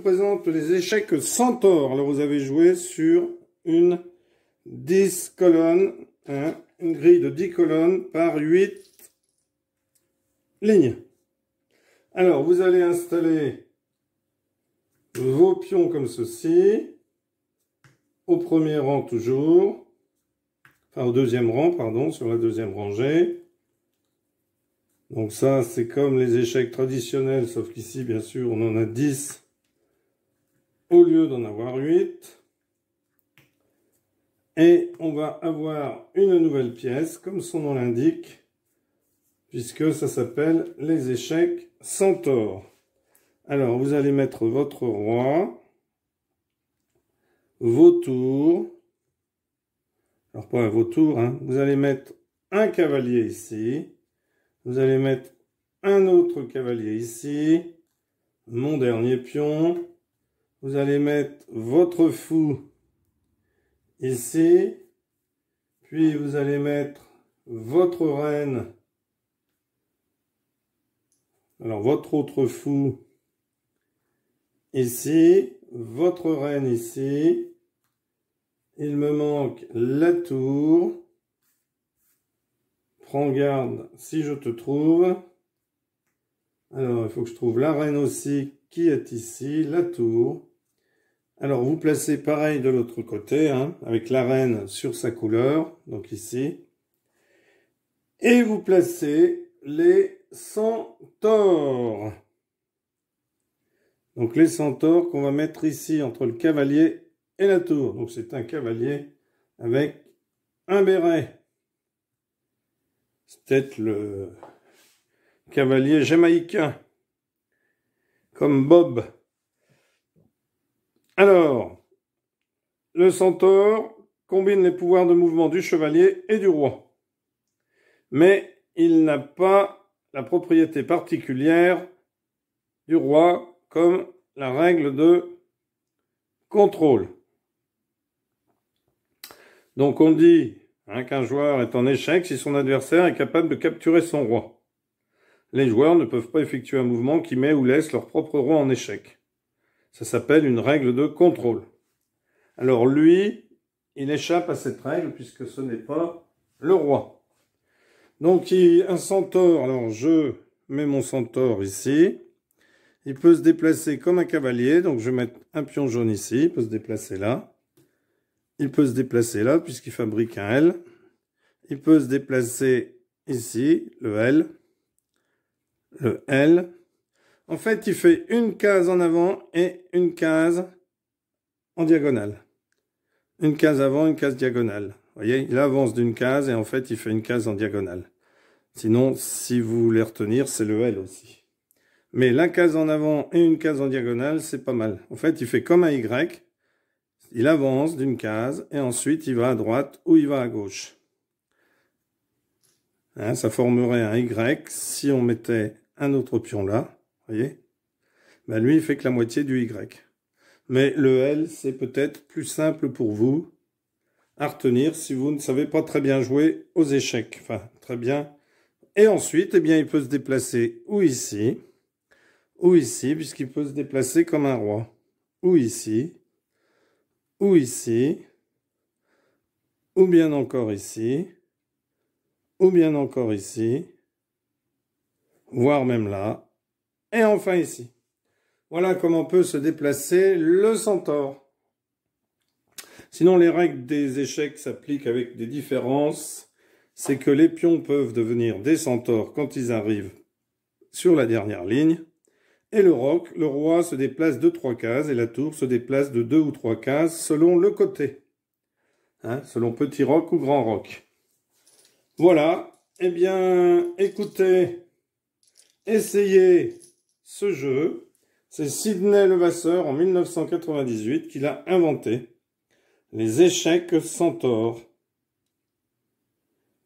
présente les échecs Centaure. Alors, vous avez joué sur une 10 colonnes, hein, une grille de 10 colonnes par 8 lignes. Alors, vous allez installer vos pions comme ceci, au premier rang toujours, enfin au deuxième rang, pardon, sur la deuxième rangée. Donc ça, c'est comme les échecs traditionnels, sauf qu'ici, bien sûr, on en a 10 au lieu d'en avoir 8. Et on va avoir une nouvelle pièce, comme son nom l'indique, puisque ça s'appelle les échecs centaures. Alors, vous allez mettre votre roi, vos tours, alors pas vos tours, hein. vous allez mettre un cavalier ici, vous allez mettre un autre cavalier ici, mon dernier pion, vous allez mettre votre fou ici, puis vous allez mettre votre reine, alors votre autre fou ici, votre reine ici, il me manque la tour, prends garde si je te trouve, alors il faut que je trouve la reine aussi qui est ici, la tour, alors vous placez pareil de l'autre côté, hein, avec la reine sur sa couleur, donc ici. Et vous placez les centaures. Donc les centaures qu'on va mettre ici entre le cavalier et la tour. Donc c'est un cavalier avec un béret. C'est peut-être le cavalier jamaïcain, comme Bob. Alors, le centaure combine les pouvoirs de mouvement du chevalier et du roi. Mais il n'a pas la propriété particulière du roi comme la règle de contrôle. Donc on dit hein, qu'un joueur est en échec si son adversaire est capable de capturer son roi. Les joueurs ne peuvent pas effectuer un mouvement qui met ou laisse leur propre roi en échec. Ça s'appelle une règle de contrôle. Alors lui, il échappe à cette règle puisque ce n'est pas le roi. Donc il, un centaure, alors je mets mon centaure ici. Il peut se déplacer comme un cavalier, donc je vais mettre un pion jaune ici, il peut se déplacer là. Il peut se déplacer là puisqu'il fabrique un L. Il peut se déplacer ici, le L. Le L. En fait, il fait une case en avant et une case en diagonale. Une case avant, une case diagonale. Vous voyez, il avance d'une case et en fait, il fait une case en diagonale. Sinon, si vous voulez retenir, c'est le L aussi. Mais la case en avant et une case en diagonale, c'est pas mal. En fait, il fait comme un Y. Il avance d'une case et ensuite, il va à droite ou il va à gauche. Hein, ça formerait un Y si on mettait un autre pion là. Ben, lui, il fait que la moitié du Y. Mais le L, c'est peut-être plus simple pour vous à retenir si vous ne savez pas très bien jouer aux échecs. Enfin, très bien. Et ensuite, eh bien, il peut se déplacer ou ici, ou ici, puisqu'il peut se déplacer comme un roi. Ou ici, ou ici, ou bien encore ici, ou bien encore ici, voire même là, et enfin ici. Voilà comment peut se déplacer le centaure. Sinon, les règles des échecs s'appliquent avec des différences. C'est que les pions peuvent devenir des centaures quand ils arrivent sur la dernière ligne. Et le roc, le roi se déplace de trois cases et la tour se déplace de deux ou trois cases selon le côté. Hein, selon petit roc ou grand roc. Voilà. Eh bien, écoutez, essayez ce jeu, c'est Sidney Levasseur en 1998 qui l'a inventé. Les échecs centaures.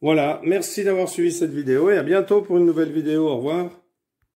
Voilà, merci d'avoir suivi cette vidéo et à bientôt pour une nouvelle vidéo. Au revoir.